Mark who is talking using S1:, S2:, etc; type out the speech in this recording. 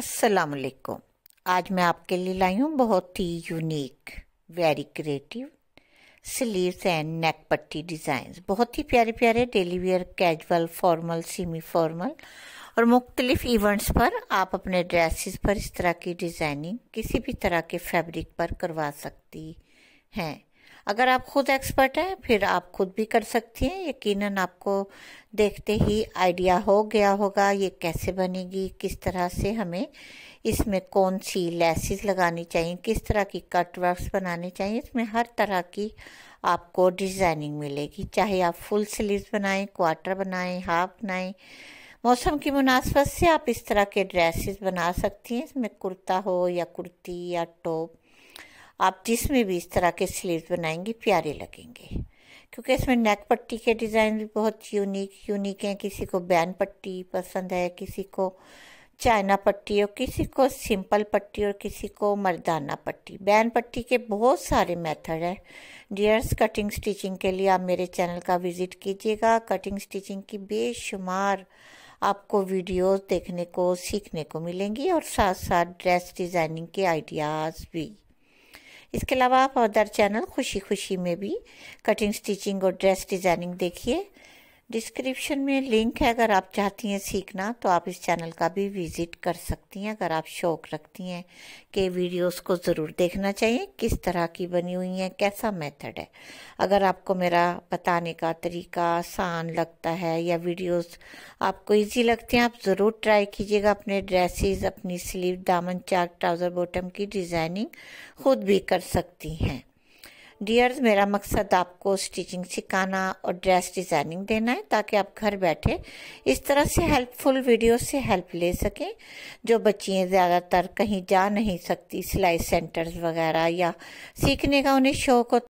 S1: वालेकुम आज मैं आपके लिए लाई हूँ बहुत ही unique very creative sleeves and neck पट्टी डिज़ाइंस बहुत ही प्यारे प्यारे daily wear casual formal semi formal और मुख्तलिफ इवेंट्स पर आप अपने ड्रेसेस पर इस तरह की डिज़ाइनिंग किसी भी तरह के फैब्रिक पर करवा सकती हैं अगर आप खुद एक्सपर्ट हैं फिर आप खुद भी कर सकती हैं यकीनन आपको देखते ही आइडिया हो गया होगा ये कैसे बनेगी किस तरह से हमें इसमें कौन सी लेसिस लगानी चाहिए किस तरह की कट वर्क्स बनाने चाहिए इसमें हर तरह की आपको डिज़ाइनिंग मिलेगी चाहे आप फुल स्लीव बनाएं क्वार्टर बनाएं हाफ बनाएं मौसम की मुनासबत से आप इस तरह के ड्रेसेस बना सकती हैं इसमें कुर्ता हो या कुर्ती या टॉप आप जिसमें भी इस तरह के स्लीव्स बनाएंगे प्यारे लगेंगे क्योंकि इसमें नेक पट्टी के डिज़ाइन भी बहुत यूनिक यूनिक हैं किसी को बैन पट्टी पसंद है किसी को चाइना पट्टी और किसी को सिंपल पट्टी और किसी को मर्दाना पट्टी बैन पट्टी के बहुत सारे मेथड हैं डियर्स कटिंग स्टिचिंग के लिए आप मेरे चैनल का विज़िट कीजिएगा कटिंग स्टिचिंग की बेशुमार आपको वीडियोस देखने को सीखने को मिलेंगी और साथ साथ ड्रेस डिज़ाइनिंग के आइडियाज़ भी इसके अलावा आप अदर चैनल खुशी खुशी में भी कटिंग स्टिचिंग और ड्रेस डिज़ाइनिंग देखिए डिस्क्रिप्शन में लिंक है अगर आप चाहती हैं सीखना तो आप इस चैनल का भी विज़िट कर सकती हैं अगर आप शौक़ रखती हैं कि वीडियोस को ज़रूर देखना चाहिए किस तरह की बनी हुई हैं कैसा मेथड है अगर आपको मेरा बताने का तरीका आसान लगता है या वीडियोस आपको इजी लगते हैं आप ज़रूर ट्राई कीजिएगा अपने ड्रेसिस अपनी स्लीव दामन चाक ट्राउज़र बॉटम की डिज़ाइनिंग खुद भी कर सकती हैं डियर्स मेरा मकसद आपको स्टिचिंग सिखाना और ड्रेस डिज़ाइनिंग देना है ताकि आप घर बैठे इस तरह से हेल्पफुल वीडियो से हेल्प ले सकें जो बच्चियाँ ज़्यादातर कहीं जा नहीं सकती सिलाई सेंटर्स वगैरह या सीखने का उन्हें शौक हो